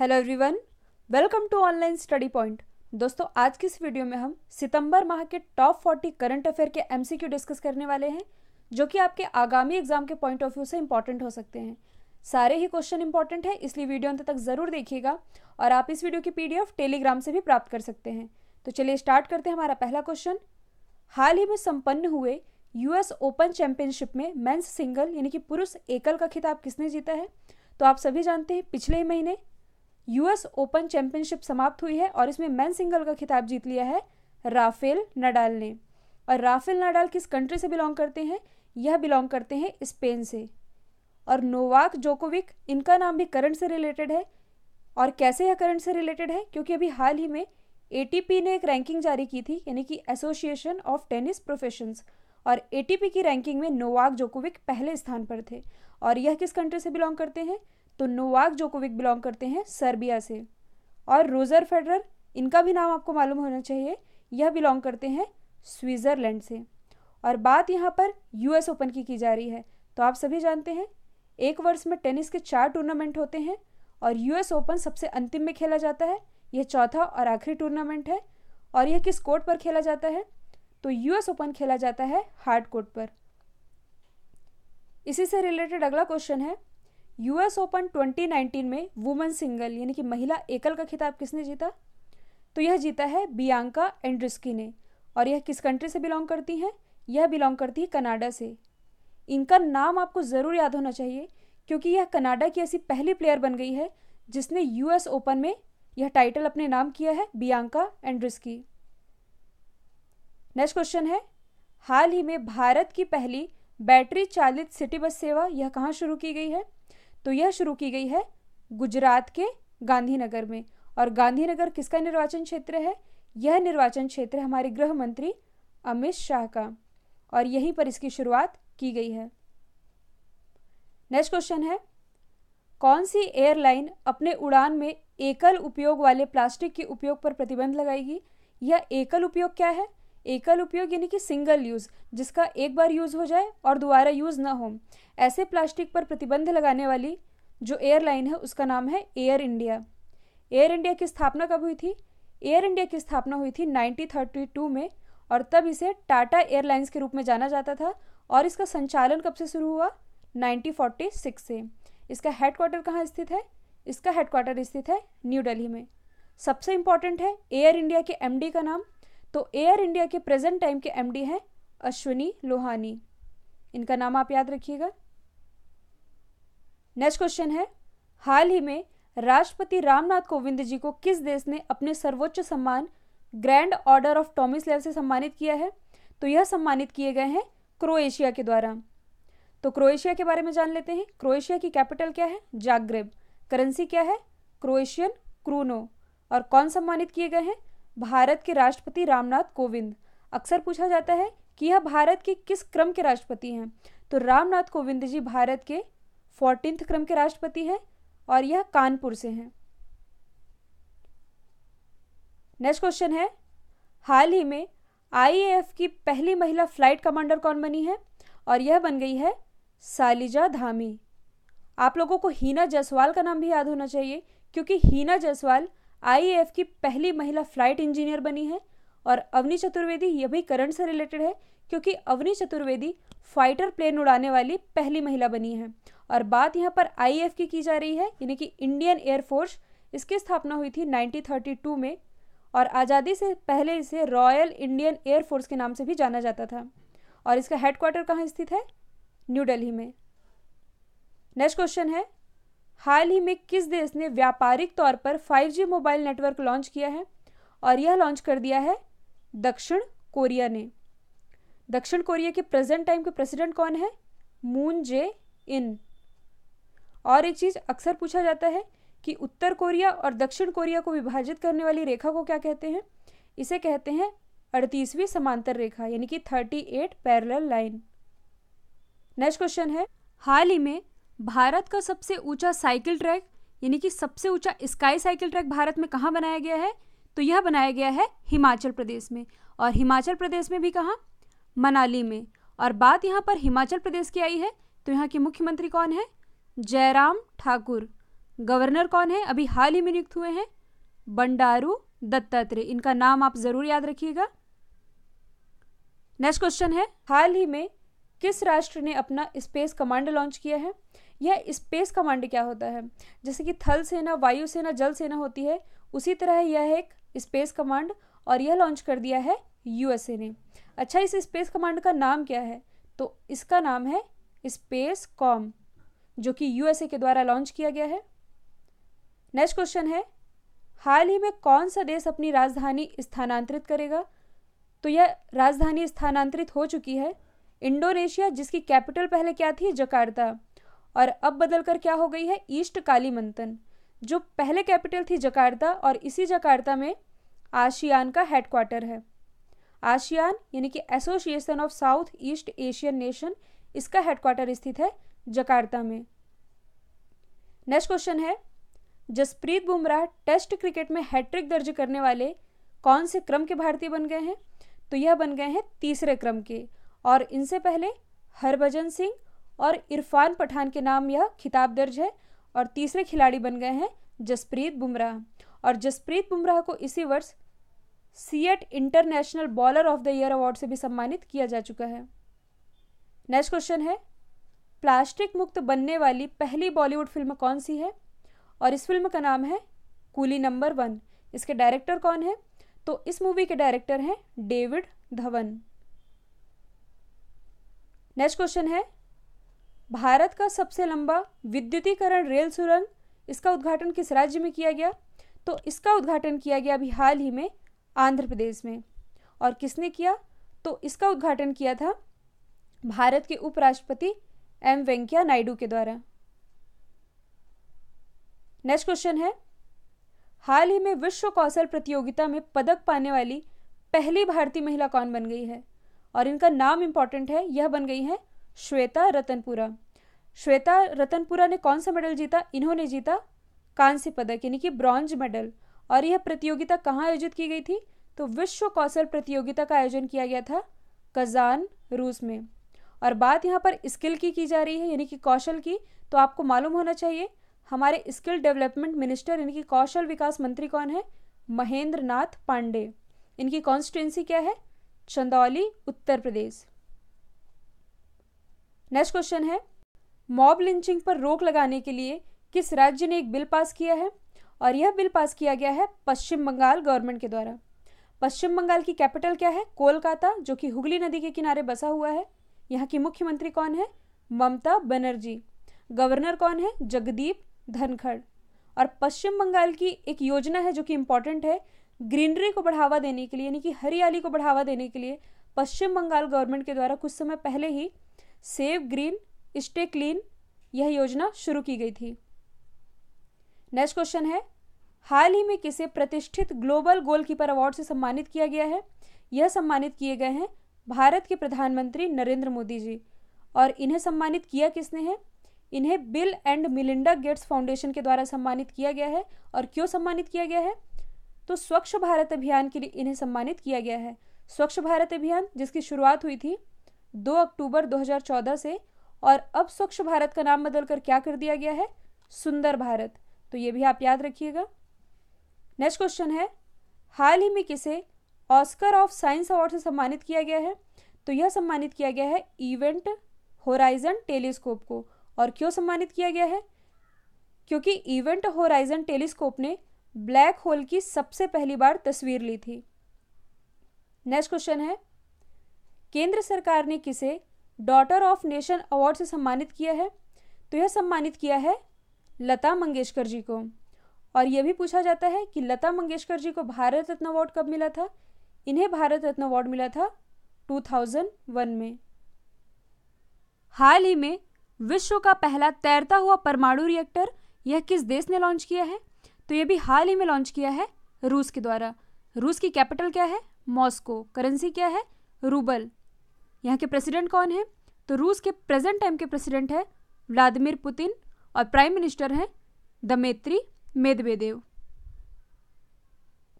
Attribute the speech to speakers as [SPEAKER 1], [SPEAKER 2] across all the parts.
[SPEAKER 1] hello everyone welcome to online study point दोस्तों आज की इस वीडियो में हम सितंबर माह के टॉप 40 करंट अफेयर के एमसीक्यू डिस्कस करने वाले हैं जो कि आपके आगामी एग्जाम के पॉइंट ऑफ व्यू से इंपॉर्टेंट हो सकते हैं सारे ही क्वेश्चन इंपॉर्टेंट है इसलिए वीडियो अंत तक ज़रूर देखिएगा और आप इस वीडियो की पी टेलीग्राम से भी प्राप्त कर सकते हैं तो चलिए स्टार्ट करते हैं हमारा पहला क्वेश्चन हाल ही में संपन्न हुए यूएस ओपन चैंपियनशिप में मेंस सिंगल यानी कि पुरुष एकल का खिताब किसने जीता है तो आप सभी जानते हैं पिछले महीने यूएस ओपन चैंपियनशिप समाप्त हुई है और इसमें मैन सिंगल का खिताब जीत लिया है राफेल नडाल ने और राफेल नडाल किस कंट्री से बिलोंग करते हैं यह बिलोंग करते हैं स्पेन से और नोवाक जोकोविक इनका नाम भी करंट से रिलेटेड है और कैसे यह करंट से रिलेटेड है क्योंकि अभी हाल ही में ए ने एक रैंकिंग जारी की थी यानी कि एसोसिएशन ऑफ टेनिस प्रोफेशंस और ए की रैंकिंग में नोवाक जोकोविक पहले स्थान पर थे और यह किस कंट्री से बिलोंग करते हैं तो नोवाक जोकोविक बिलोंग करते हैं सर्बिया से और रोजर फेडरर इनका भी नाम आपको मालूम होना चाहिए यह बिलोंग करते हैं स्विट्ज़रलैंड से और बात यहाँ पर यूएस ओपन की की जा रही है तो आप सभी जानते हैं एक वर्ष में टेनिस के चार टूर्नामेंट होते हैं और यूएस ओपन सबसे अंतिम में खेला जाता है यह चौथा और आखिरी टूर्नामेंट है और यह किस कोर्ट पर खेला जाता है तो यूएस ओपन खेला जाता है हार्ड कोर्ट पर इसी से रिलेटेड अगला क्वेश्चन है यूएस ओपन 2019 में वुमेन सिंगल यानी कि महिला एकल का खिताब किसने जीता तो यह जीता है बियांका एंड्रिस्की ने और यह किस कंट्री से बिलोंग करती हैं यह बिलोंग करती है कनाडा से इनका नाम आपको ज़रूर याद होना चाहिए क्योंकि यह कनाडा की ऐसी पहली प्लेयर बन गई है जिसने यूएस ओपन में यह टाइटल अपने नाम किया है बियांका एंड्रिस्की नेक्स्ट क्वेश्चन है हाल ही में भारत की पहली बैटरी चालित सिटी बस सेवा यह कहाँ शुरू की गई है तो यह शुरू की गई है गुजरात के गांधीनगर में और गांधीनगर किसका निर्वाचन क्षेत्र है यह निर्वाचन क्षेत्र हमारे गृह मंत्री अमित शाह का और यहीं पर इसकी शुरुआत की गई है नेक्स्ट क्वेश्चन है कौन सी एयरलाइन अपने उड़ान में एकल उपयोग वाले प्लास्टिक के उपयोग पर प्रतिबंध लगाएगी यह एकल उपयोग क्या है एकल उपयोग यानी कि सिंगल यूज़ जिसका एक बार यूज़ हो जाए और दोबारा यूज़ ना हो ऐसे प्लास्टिक पर प्रतिबंध लगाने वाली जो एयरलाइन है उसका नाम है एयर इंडिया एयर इंडिया की स्थापना कब हुई थी एयर इंडिया की स्थापना हुई थी 1932 में और तब इसे टाटा एयरलाइंस के रूप में जाना जाता था और इसका संचालन कब से शुरू हुआ 1946 से इसका हेडक्वार्टर कहाँ स्थित है इसका हेडक्वार्टर स्थित है न्यू दिल्ली में सबसे इंपॉर्टेंट है एयर इंडिया के एम का नाम तो एयर इंडिया के प्रेजेंट टाइम के एम हैं अश्विनी लोहानी इनका नाम आप याद रखिएगा नेक्स्ट क्वेश्चन है हाल ही में राष्ट्रपति रामनाथ कोविंद जी को किस देश ने अपने सर्वोच्च सम्मान ग्रैंड ऑर्डर ऑफ टॉमिस लेव से सम्मानित किया है तो यह सम्मानित किए गए हैं क्रोएशिया के द्वारा तो क्रोएशिया के बारे में जान लेते हैं क्रोएशिया की कैपिटल क्या है जागरेब करेंसी क्या है क्रोएशियन क्रूनो और कौन सम्मानित किए गए हैं भारत के राष्ट्रपति रामनाथ कोविंद अक्सर पूछा जाता है कि यह भारत के किस क्रम के राष्ट्रपति हैं तो रामनाथ कोविंद जी भारत के फोर्टीन क्रम के राष्ट्रपति हैं और यह कानपुर से हैं नेक्स्ट क्वेश्चन है हाल ही में आई की पहली महिला फ्लाइट कमांडर कौन बनी है और यह बन गई है सालिजा धामी आप लोगों को हीना जायसवाल का नाम भी याद होना चाहिए क्योंकि हीना जायसवाल आई की पहली महिला फ्लाइट इंजीनियर बनी है और अवनी चतुर्वेदी यह भी करंट से रिलेटेड है क्योंकि अवनी चतुर्वेदी फाइटर प्लेन उड़ाने वाली पहली महिला बनी है और बात यहाँ पर आई की की जा रही है यानी कि इंडियन एयरफोर्स इसकी स्थापना हुई थी 1932 में और आज़ादी से पहले इसे रॉयल इंडियन एयरफोर्स के नाम से भी जाना जाता था और इसका हेडक्वार्टर कहाँ स्थित है न्यू दिल्ली में नेक्स्ट क्वेश्चन है हाल ही में किस देश ने व्यापारिक तौर पर 5G मोबाइल नेटवर्क लॉन्च किया है और यह लॉन्च कर दिया है दक्षिण कोरिया ने दक्षिण कोरिया के प्रेजेंट टाइम के प्रेसिडेंट कौन है मून जे इन और एक चीज़ अक्सर पूछा जाता है कि उत्तर कोरिया और दक्षिण कोरिया को विभाजित करने वाली रेखा को क्या कहते हैं इसे कहते हैं अड़तीसवीं समांतर रेखा यानी कि thirty eight parallel line next question है हाल ही में भारत का सबसे ऊंचा साइकिल ट्रैक यानी कि सबसे ऊंचा स्काई साइकिल ट्रैक भारत में कहाँ बनाया गया है तो यह बनाया गया है हिमाचल प्रदेश में और हिमाचल प्रदेश में भी कहाँ मनाली में और बात यहाँ पर हिमाचल प्रदेश की आई है तो यहाँ के मुख्यमंत्री कौन है जयराम ठाकुर गवर्नर कौन है अभी हाल ही में नियुक्त हुए हैं बंडारू दत्तात्रेय इनका नाम आप जरूर याद रखिएगा नेक्स्ट क्वेश्चन है हाल ही में किस राष्ट्र ने अपना स्पेस कमांड लॉन्च किया है यह स्पेस कमांड क्या होता है जैसे कि थल सेना वायु सेना जल सेना होती है उसी तरह यह एक स्पेस कमांड और यह लॉन्च कर दिया है यूएसए ने अच्छा इस स्पेस कमांड का नाम क्या है तो इसका नाम है स्पेस कॉम जो कि यूएसए के द्वारा लॉन्च किया गया है नेक्स्ट क्वेश्चन है हाल ही में कौन सा देश अपनी राजधानी स्थानांतरित करेगा तो यह राजधानी स्थानांतरित हो चुकी है इंडोनेशिया जिसकी कैपिटल पहले क्या थी जकार्ता और अब बदलकर क्या हो गई है ईस्ट काली मंथन जो पहले कैपिटल थी जकार्ता और इसी जकार्ता में आशियान का हेडक्वार्टर है आशियान यानी कि association of south east Asian nation इसका हेडक्वार्टर स्थित है जकार्ता में नेक्स्ट क्वेश्चन है जसप्रीत बुमराह टेस्ट क्रिकेट में हैट्रिक दर्ज करने वाले कौन से क्रम के भारतीय बन गए हैं तो यह बन गए हैं तीसरे क्रम के और इनसे पहले हरभजन सिंह और इरफान पठान के नाम यह खिताब दर्ज है और तीसरे खिलाड़ी बन गए हैं जसप्रीत बुमराह और जसप्रीत बुमराह को इसी वर्ष CEAT international bowler of the year award से भी सम्मानित किया जा चुका है नेक्स्ट क्वेश्चन है प्लास्टिक मुक्त बनने वाली पहली बॉलीवुड फिल्म कौन सी है और इस फिल्म का नाम है कूली नंबर वन इसके डायरेक्टर कौन है तो इस मूवी के डायरेक्टर हैं डेविड धवन नेक्स्ट क्वेश्चन है भारत का सबसे लंबा विद्युतीकरण रेल सुरंग इसका उद्घाटन किस राज्य में किया गया तो इसका उद्घाटन किया गया अभी हाल ही में आंध्र प्रदेश में और किसने किया तो इसका उद्घाटन किया था भारत के उपराष्ट्रपति एम वेंकैया नायडू के द्वारा नेक्स्ट क्वेश्चन है हाल ही में विश्व कौशल प्रतियोगिता में पदक पाने वाली पहली भारतीय महिला कौन बन गई है और इनका नाम इंपॉर्टेंट है यह बन गई है श्वेता रतनपुरा श्वेता रतनपुरा ने कौन सा मेडल जीता इन्होंने जीता कांस्य पदक यानी कि ब्रॉन्ज मेडल और यह प्रतियोगिता कहाँ आयोजित की गई थी तो विश्व कौशल प्रतियोगिता का आयोजन किया गया था कजान रूस में और बात यहाँ पर स्किल की की जा रही है यानी कि कौशल की तो आपको मालूम होना चाहिए हमारे स्किल डेवलपमेंट मिनिस्टर यानी कि कौशल विकास मंत्री कौन है महेंद्र नाथ पांडे इनकी कॉन्स्टिट्युएंसी क्या है चंदौली उत्तर प्रदेश नेक्स्ट क्वेश्चन है मॉब लिंचिंग पर रोक लगाने के लिए किस राज्य ने एक बिल पास किया है और यह बिल पास किया गया है पश्चिम बंगाल गवर्नमेंट के द्वारा पश्चिम बंगाल की कैपिटल क्या है कोलकाता जो कि हुगली नदी के किनारे बसा हुआ है यहाँ की मुख्यमंत्री कौन है ममता बनर्जी गवर्नर कौन है जगदीप धनखड़ और पश्चिम बंगाल की एक योजना है जो कि इम्पॉर्टेंट है ग्रीनरी को बढ़ावा देने के लिए यानी कि हरियाली को बढ़ावा देने के लिए पश्चिम बंगाल गवर्नमेंट के द्वारा कुछ समय पहले ही सेव ग्रीन स्टे क्लीन यह योजना शुरू की गई थी नेक्स्ट क्वेश्चन है हाल ही में किसे प्रतिष्ठित ग्लोबल गोलकीपर अवार्ड से सम्मानित किया गया है यह सम्मानित किए गए हैं भारत के प्रधानमंत्री नरेंद्र मोदी जी और इन्हें सम्मानित किया किसने है इन्हें Bill and Melinda Gates foundation के द्वारा सम्मानित किया गया है और क्यों सम्मानित किया गया है तो स्वच्छ भारत अभियान के लिए इन्हें सम्मानित किया गया है स्वच्छ भारत अभियान जिसकी शुरुआत हुई थी 2 अक्टूबर 2014 से और अब स्वच्छ भारत का नाम बदलकर क्या कर दिया गया है सुंदर भारत तो ये भी आप याद रखिएगा नेक्स्ट क्वेश्चन है हाल ही में किसे ऑस्कर ऑफ साइंस अवार्ड से सम्मानित किया गया है तो यह सम्मानित किया गया है इवेंट होराइजन टेलीस्कोप को और क्यों सम्मानित किया गया है क्योंकि इवेंट होराइजन टेलीस्कोप ने ब्लैक होल की सबसे पहली बार तस्वीर ली थी नेक्स्ट क्वेश्चन है केंद्र सरकार ने किसे डॉटर ऑफ नेशन अवार्ड से सम्मानित किया है तो यह सम्मानित किया है लता मंगेशकर जी को और यह भी पूछा जाता है कि लता मंगेशकर जी को भारत रत्न अवार्ड कब मिला था इन्हें भारत रत्न अवार्ड मिला था 2001 में हाल ही में विश्व का पहला तैरता हुआ परमाणु रिएक्टर यह किस देश ने लॉन्च किया है तो यह भी हाल ही में लॉन्च किया है रूस के द्वारा रूस की कैपिटल क्या है मॉस्को करेंसी क्या है रूबल यहाँ के प्रेसिडेंट कौन है तो रूस के प्रेजेंट टाइम के प्रेसिडेंट है व्लादिमिर पुतिन और प्राइम मिनिस्टर हैं दमेत्री मेदवेदेव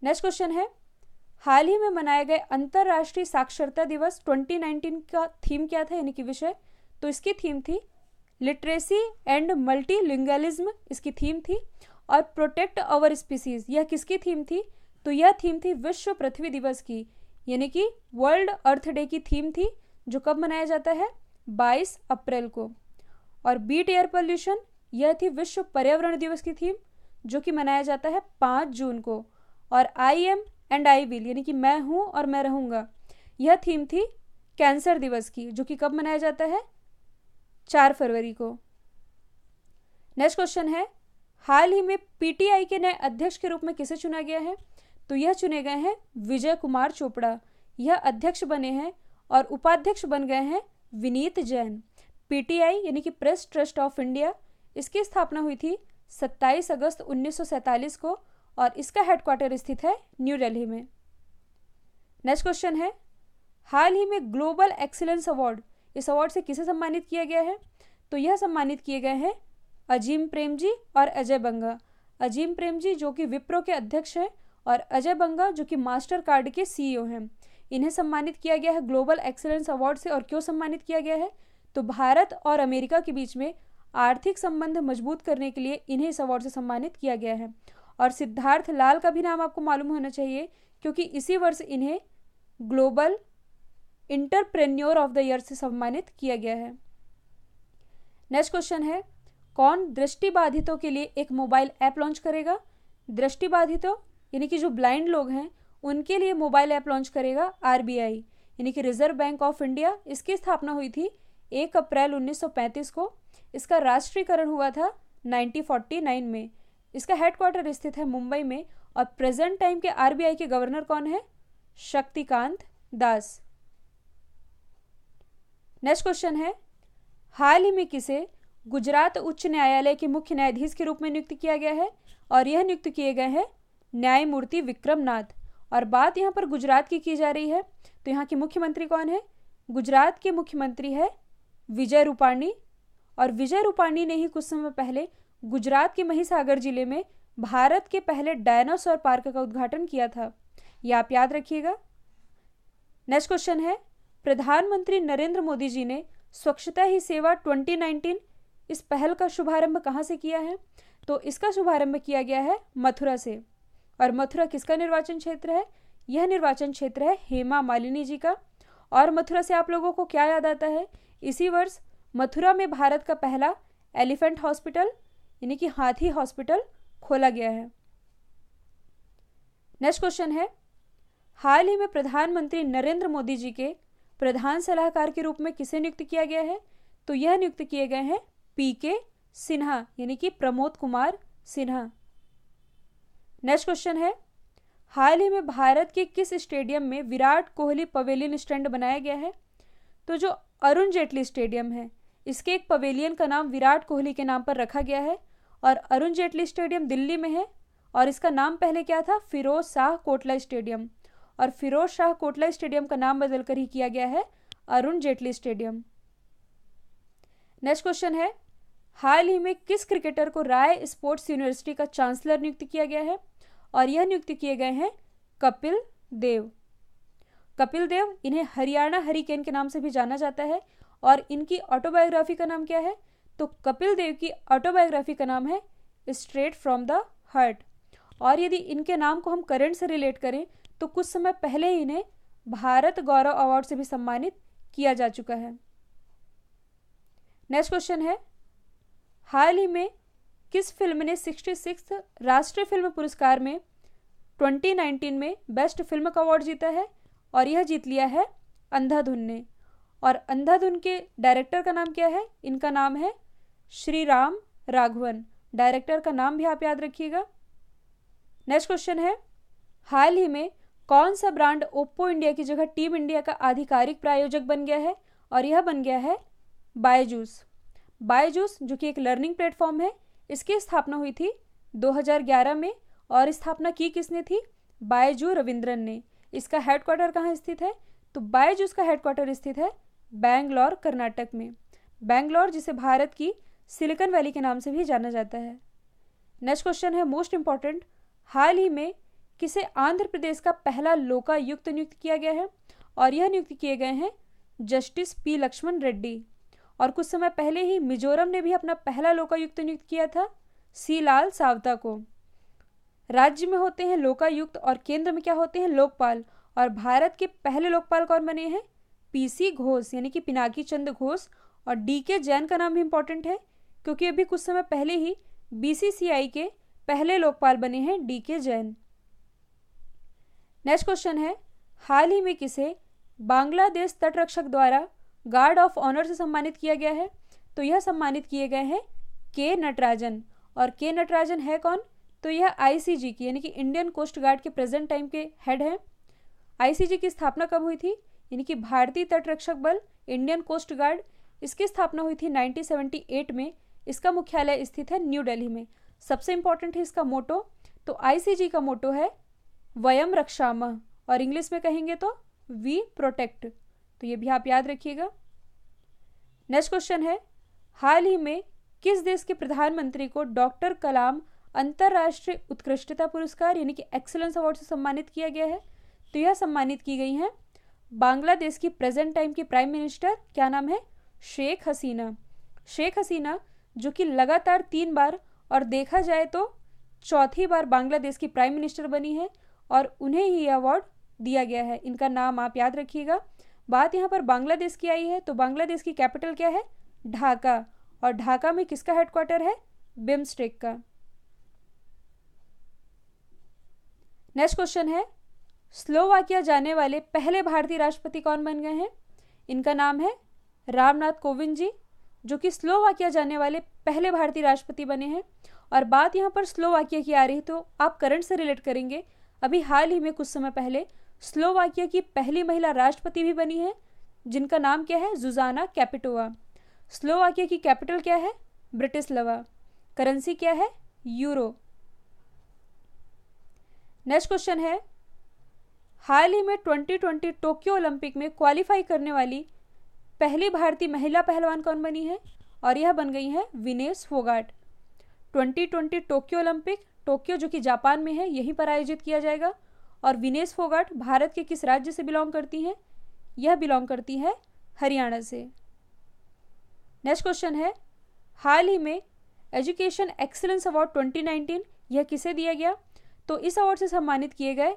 [SPEAKER 1] नेक्स्ट क्वेश्चन है हाल ही में मनाए गए अंतर्राष्ट्रीय साक्षरता दिवस 2019 का थीम क्या था यानी कि विषय तो इसकी थीम थी लिटरेसी एंड मल्टीलिंगलिज्म इसकी थीम थी और प्रोटेक्ट अवर स्पीसीज यह किसकी थीम थी तो यह थीम थी विश्व पृथ्वी दिवस की यानी कि वर्ल्ड अर्थ डे की थीम थी जो कब मनाया जाता है 22 अप्रैल को और बीट एयर पॉल्यूशन यह थी विश्व पर्यावरण दिवस की थीम जो कि मनाया जाता है 5 जून को और I am and I will यानी कि मैं हूँ और मैं रहूँगा यह थीम थी कैंसर दिवस की जो कि कब मनाया जाता है चार फरवरी को नेक्स्ट क्वेश्चन है हाल ही में पीटीआई के नए अध्यक्ष के रूप में किसे चुना गया है तो यह चुने गए हैं विजय कुमार चोपड़ा यह अध्यक्ष बने हैं और उपाध्यक्ष बन गए हैं विनीत जैन पीटीआई यानी कि प्रेस ट्रस्ट ऑफ इंडिया इसकी स्थापना हुई थी 27 अगस्त 1947 को और इसका हेडक्वार्टर स्थित है न्यू दिल्ली में नेक्स्ट क्वेश्चन है हाल ही में ग्लोबल एक्सीलेंस अवार्ड इस अवार्ड से किसे सम्मानित किया गया है तो यह सम्मानित किए गए हैं अजीम प्रेम जी और अजय बंगा अजीम प्रेम जी जो कि विप्रो के अध्यक्ष हैं और अजय बंगा जो कि मास्टर कार्ड के सीईओ e हैं इन्हें सम्मानित किया गया है ग्लोबल एक्सेलेंस अवार्ड से और क्यों सम्मानित किया गया है तो भारत और अमेरिका के बीच में आर्थिक संबंध मजबूत करने के लिए इन्हें इस अवार्ड से सम्मानित किया गया है और सिद्धार्थ लाल का भी नाम आपको मालूम होना चाहिए क्योंकि इसी वर्ष इन्हें global entrepreneur of the year से सम्मानित किया गया है नेक्स्ट क्वेश्चन है कौन दृष्टिबाधितों के लिए एक मोबाइल ऐप लॉन्च करेगा दृष्टिबाधितों यानी कि जो ब्लाइंड लोग हैं उनके लिए मोबाइल ऐप लॉन्च करेगा आर यानी कि रिजर्व बैंक ऑफ इंडिया इसकी स्थापना हुई थी एक अप्रैल 1935 को इसका राष्ट्रीयकरण हुआ था 1949 में इसका हेडक्वार्टर स्थित है मुंबई में और प्रेजेंट टाइम के आरबीआई के गवर्नर कौन है शक्तिकांत दास नेक्स्ट क्वेश्चन है हाल ही में किसे गुजरात उच्च न्यायालय के मुख्य न्यायाधीश के रूप में नियुक्त किया गया है और यह नियुक्त किए गए हैं न्यायमूर्ति विक्रम नाथ और बात यहाँ पर गुजरात की की जा रही है तो यहाँ के मुख्यमंत्री कौन है गुजरात के मुख्यमंत्री है विजय रूपाणी और विजय रूपाणी ने ही कुछ समय पहले गुजरात के महीसागर जिले में भारत के पहले डायनासोर पार्क का उद्घाटन किया था यह आप याद रखिएगा नेक्स्ट क्वेश्चन है प्रधानमंत्री नरेंद्र मोदी जी ने स्वच्छता ही सेवा 2019 इस पहल का शुभारंभ कहाँ से किया है तो इसका शुभारंभ किया गया है मथुरा से और मथुरा किसका निर्वाचन क्षेत्र है यह निर्वाचन क्षेत्र है हेमा मालिनी जी का और मथुरा से आप लोगों को क्या याद आता है इसी वर्ष मथुरा में भारत का पहला एलिफेंट हॉस्पिटल यानी कि हाथी हॉस्पिटल खोला गया है नेक्स्ट क्वेश्चन है हाल ही में प्रधानमंत्री नरेंद्र मोदी जी के प्रधान सलाहकार के रूप में किसे नियुक्त किया गया है तो यह नियुक्त किए गए हैं पी के सिन्हा यानी कि प्रमोद कुमार सिन्हा नेक्स्ट क्वेश्चन है हाल ही में भारत के किस स्टेडियम में विराट कोहली पवेलियन स्टैंड बनाया गया है तो जो अरुण जेटली स्टेडियम है इसके एक पवेलियन का नाम विराट कोहली के नाम पर रखा गया है और अरुण जेटली स्टेडियम दिल्ली में है और इसका नाम पहले क्या था फिरोज शाह कोटला स्टेडियम और फिरोज शाह कोटला स्टेडियम का नाम बदलकर ही किया गया है Arun Jaitley stadium next question है हाल ही में किस क्रिकेटर को राय स्पोर्ट्स यूनिवर्सिटी का चांसलर नियुक्त किया गया है और यह नियुक्त किए गए हैं कपिल देव कपिल देव इन्हें हरियाणा हरिकेन के नाम से भी जाना जाता है और इनकी ऑटोबायोग्राफी का नाम क्या है तो कपिल देव की ऑटोबायोग्राफी का नाम है स्ट्रेट फ्रॉम द हर्ट और यदि इनके नाम को हम करंट से रिलेट करें तो कुछ समय पहले ही इन्हें भारत गौरव अवार्ड से भी सम्मानित किया जा चुका है नेक्स्ट क्वेश्चन है हाल ही में किस फिल्म ने सिक्सटी सिक्स राष्ट्रीय फिल्म पुरस्कार में 2019 में बेस्ट फिल्म का अवार्ड जीता है और यह जीत लिया है अंधाधुन ने और अंधाधुन के डायरेक्टर का नाम क्या है इनका नाम है श्री राम राघवन डायरेक्टर का नाम भी आप याद रखिएगा नेक्स्ट क्वेश्चन है हाल ही में कौन सा ब्रांड ओप्पो इंडिया की जगह टीम इंडिया का आधिकारिक प्रायोजक बन गया है और यह बन गया है बायजूस बायजूस जो कि एक लर्निंग प्लेटफॉर्म है इसकी स्थापना हुई थी 2011 में और स्थापना की किसने थी बायजू रविंद्रन ने इसका हेडक्वार्टर कहाँ स्थित है तो बायजूस का हेडक्वार्टर स्थित है बैंगलोर कर्नाटक में बैंगलोर जिसे भारत की सिलिकन वैली के नाम से भी जाना जाता है नेक्स्ट क्वेश्चन है मोस्ट इम्पॉर्टेंट हाल ही में किसे आंध्र प्रदेश का पहला लोकायुक्त नियुक्त किया गया है और यह नियुक्त किए गए हैं जस्टिस पी लक्ष्मण रेड्डी और कुछ समय पहले ही मिजोरम ने भी अपना पहला लोकायुक्त नियुक्त किया था सी लाल सावता को राज्य में होते हैं लोकायुक्त और केंद्र में क्या होते हैं लोकपाल और भारत के पहले लोकपाल कौन बने हैं पीसी घोष यानी कि पिनाकी चंद घोष और डी के जैन का नाम भी इम्पोर्टेंट है क्योंकि अभी कुछ समय पहले ही बीसीसीआई के पहले लोकपाल बने हैं डी के जैन नेक्स्ट क्वेश्चन है हाल ही में किसे बांग्लादेश तटरक्षक द्वारा गार्ड ऑफ ऑनर से सम्मानित किया गया है तो यह सम्मानित किए गए हैं के नटराजन और के नटराजन है कौन तो यह आईसीजी की यानी कि इंडियन कोस्ट गार्ड के प्रेजेंट टाइम के हेड हैं आईसीजी की स्थापना कब हुई थी यानी कि भारतीय तटरक्षक बल इंडियन कोस्ट गार्ड इसकी स्थापना हुई थी 1978 में इसका मुख्यालय स्थित है न्यू दिल्ली में सबसे इंपॉर्टेंट है इसका मोटो तो आईसीजी का मोटो है वयम रक्षाम और इंग्लिश में कहेंगे तो वी प्रोटेक्ट तो ये भी आप याद रखिएगा नेक्स्ट क्वेश्चन है हाल ही में किस देश के प्रधानमंत्री को डॉक्टर कलाम अंतर्राष्ट्रीय उत्कृष्टता पुरस्कार यानी कि एक्सलेंस अवार्ड से सम्मानित किया गया है तो यह सम्मानित की गई हैं बांग्लादेश की प्रेजेंट टाइम की प्राइम मिनिस्टर क्या नाम है शेख हसीना शेख हसीना जो कि लगातार तीन बार और देखा जाए तो चौथी बार बांग्लादेश की प्राइम मिनिस्टर बनी है और उन्हें ही ये अवार्ड दिया गया है इनका नाम आप याद रखिएगा बात यहाँ पर बांग्लादेश की आई है तो बांग्लादेश की कैपिटल क्या है ढाका और ढाका में किसका हेडक्वार्टर है बिम्स्टेक का नेक्स्ट क्वेश्चन है स्लोवाकिया जाने वाले पहले भारतीय राष्ट्रपति कौन बन गए हैं इनका नाम है रामनाथ कोविंद जी जो कि स्लोवाकिया जाने वाले पहले भारतीय राष्ट्रपति बने हैं और बात यहाँ पर स्लोवाकिया की आ रही तो आप करंट से रिलेट करेंगे अभी हाल ही में कुछ समय पहले स्लोवाकिया की पहली महिला राष्ट्रपति भी बनी है जिनका नाम क्या है जुजाना कैपिटोवा स्लोवाकिया की कैपिटल क्या है ब्रिटिश लवा करेंसी क्या है यूरो नेक्स्ट क्वेश्चन है हाल ही में 2020 टोक्यो ओलंपिक में क्वालिफाई करने वाली पहली भारतीय महिला पहलवान कौन बनी है और यह बन गई है Vinesh Phogat 2020 Tokyo Olympic Tokyo जो कि जापान में है यहीं पर आयोजित किया जाएगा और विनेश फोगाट भारत के किस राज्य से बिलोंग करती हैं यह बिलोंग करती है हरियाणा से नेक्स्ट क्वेश्चन है हाल ही में एजुकेशन एक्सेलेंस अवार्ड 2019 यह किसे दिया गया तो इस अवार्ड से सम्मानित किए गए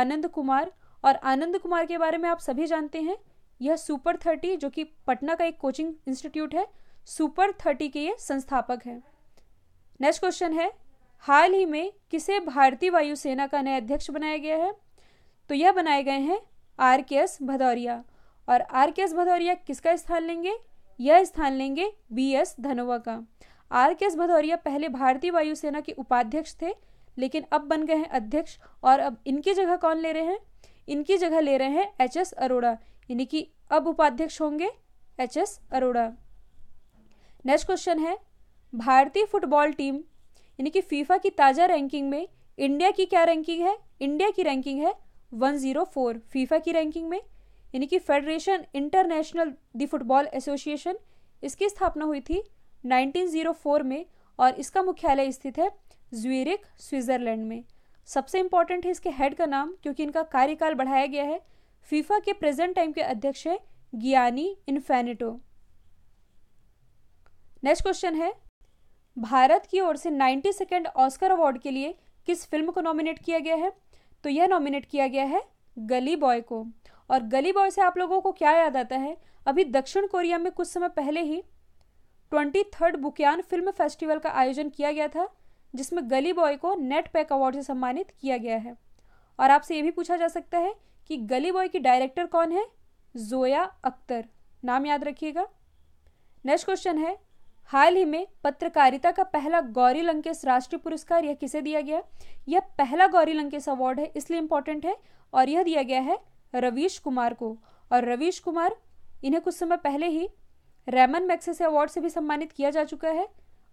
[SPEAKER 1] आनंद कुमार और आनंद कुमार के बारे में आप सभी जानते हैं यह सुपर थर्टी जो कि पटना का एक कोचिंग इंस्टीट्यूट है सुपर थर्टी के ये संस्थापक हैं नेक्स्ट क्वेश्चन है हाल ही में किसे भारतीय वायुसेना का नया अध्यक्ष बनाया गया है तो यह बनाए गए हैं आर के एस भदौरिया और आर के एस भदौरिया किसका स्थान लेंगे यह स्थान लेंगे बी एस धनोवा का आर के एस भदौरिया पहले भारतीय वायुसेना के उपाध्यक्ष थे लेकिन अब बन गए हैं अध्यक्ष और अब इनकी जगह कौन ले रहे हैं इनकी जगह ले रहे हैं एच एस अरोड़ा यानी कि अब उपाध्यक्ष होंगे H S Arora next question है भारतीय फुटबॉल टीम यानी कि फीफा की ताज़ा रैंकिंग में इंडिया की क्या रैंकिंग है इंडिया की रैंकिंग है 104 फीफा की रैंकिंग में यानी कि federation international the football association इसकी स्थापना हुई थी 1904 में और इसका मुख्यालय स्थित है ज्वेरिक स्विट्ज़रलैंड में सबसे इंपॉर्टेंट है इसके हेड का नाम क्योंकि इनका कार्यकाल बढ़ाया गया है फीफा के प्रेजेंट टाइम के अध्यक्ष है गियानी इन्फेनिटो नेक्स्ट क्वेश्चन है भारत की ओर से नाइन्टी सेकेंड ऑस्कर अवार्ड के लिए किस फिल्म को नॉमिनेट किया गया है तो यह नॉमिनेट किया गया है गली बॉय को और गली बॉय से आप लोगों को क्या याद आता है अभी दक्षिण कोरिया में कुछ समय पहले ही ट्वेंटी थर्ड बुकियान फिल्म फेस्टिवल का आयोजन किया गया था जिसमें गली बॉय को नेट पैक अवार्ड से सम्मानित किया गया है और आपसे ये भी पूछा जा सकता है कि गली बॉय की डायरेक्टर कौन है जोया अख्तर नाम याद रखिएगा नेक्स्ट क्वेश्चन है हाल ही में पत्रकारिता का पहला गौरी लंकेश राष्ट्रीय पुरस्कार यह किसे दिया गया यह पहला गौरी लंकेश अवार्ड है इसलिए इंपॉर्टेंट है और यह दिया गया है रवीश कुमार को और रवीश कुमार इन्हें कुछ समय पहले ही रेमन मैक्सेस अवार्ड से भी सम्मानित किया जा चुका है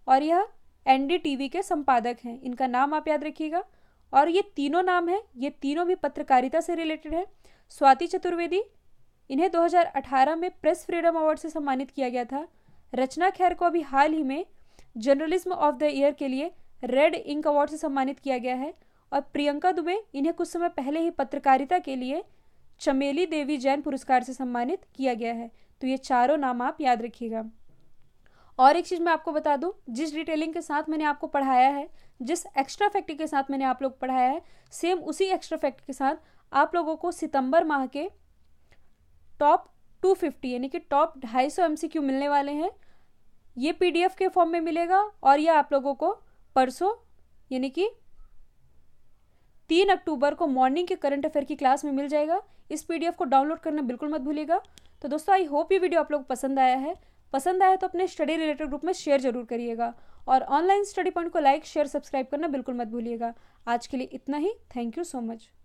[SPEAKER 1] और यह एनडीटीवी के संपादक हैं इनका नाम आप याद रखिएगा और ये तीनों नाम हैं ये तीनों भी पत्रकारिता से रिलेटेड है स्वाति चतुर्वेदी इन्हें 2018 में प्रेस फ्रीडम अवार्ड से सम्मानित किया गया था रचना खैर को अभी हाल ही में जर्नलिज्म ऑफ द ईयर के लिए रेड इंक अवार्ड से सम्मानित किया गया है और प्रियंका दुबे इन्हें कुछ समय पहले ही पत्रकारिता के लिए चमेली देवी जैन पुरस्कार से सम्मानित किया गया है तो ये चारों नाम आप याद रखिएगा और एक चीज़ मैं आपको बता दूँ जिस डिटेलिंग के साथ मैंने आपको पढ़ाया है जिस एक्स्ट्रा फैक्ट के साथ मैंने आप लोग पढ़ाया है सेम उसी एक्स्ट्रा फैक्ट के साथ आप लोगों को सितंबर माह के टॉप 250 यानी कि टॉप 250 एमसीक्यू मिलने वाले हैं ये पीडीएफ के फॉर्म में मिलेगा और ये आप लोगों को परसों यानी कि तीन अक्टूबर को मॉर्निंग के करंट अफेयर की क्लास में मिल जाएगा इस पीडीएफ को डाउनलोड करना बिल्कुल मत भूलिएगा तो दोस्तों आई होप ये वीडियो आप लोग पसंद आया है पसंद आया तो अपने स्टडी रिलेटेड ग्रुप में शेयर जरूर करिएगा और ऑनलाइन स्टडी पॉइंट को लाइक शेयर सब्सक्राइब करना बिल्कुल मत भूलिएगा आज के लिए इतना ही थैंक यू सो मच